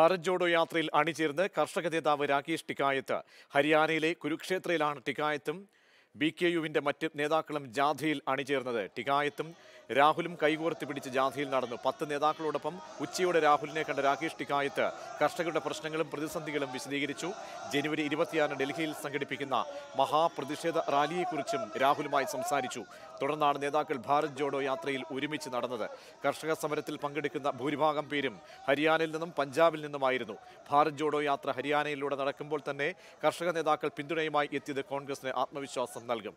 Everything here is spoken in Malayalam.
ഭാരത് യാത്രയിൽ അണിചേർന്ന് കർഷക നേതാവ് രാകേഷ് ടിക്കായത്ത് ഹരിയാനയിലെ കുരുക്ഷേത്രയിലാണ് ടിക്കായത്തും ബി കെ യുവിൻ്റെ മറ്റ് നേതാക്കളും ജാഥയിൽ അണിചേർന്നത് ടിക്കായത്തും രാഹുലും കൈകോർത്ത് പിടിച്ച് ജാഥയിൽ നടന്നു പത്ത് നേതാക്കളോടൊപ്പം ഉച്ചയോടെ രാഹുലിനെ കണ്ട രാകേഷ് ടിക്കായത്ത് കർഷകരുടെ പ്രശ്നങ്ങളും പ്രതിസന്ധികളും വിശദീകരിച്ചു ജനുവരി ഇരുപത്തിയാറിന് ഡൽഹിയിൽ സംഘടിപ്പിക്കുന്ന മഹാപ്രതിഷേധ റാലിയെക്കുറിച്ചും രാഹുലുമായി സംസാരിച്ചു തുടർന്നാണ് നേതാക്കൾ ഭാരത് ജോഡോ യാത്രയിൽ ഒരുമിച്ച് നടന്നത് കർഷക സമരത്തിൽ പങ്കെടുക്കുന്ന ഭൂരിഭാഗം പേരും ഹരിയാനയിൽ നിന്നും പഞ്ചാബിൽ നിന്നുമായിരുന്നു ഭാരത് ജോഡോ യാത്ര ഹരിയാനയിലൂടെ നടക്കുമ്പോൾ തന്നെ കർഷക നേതാക്കൾ പിന്തുണയുമായി എത്തിയത് കോൺഗ്രസിന് ആത്മവിശ്വാസം നൽകും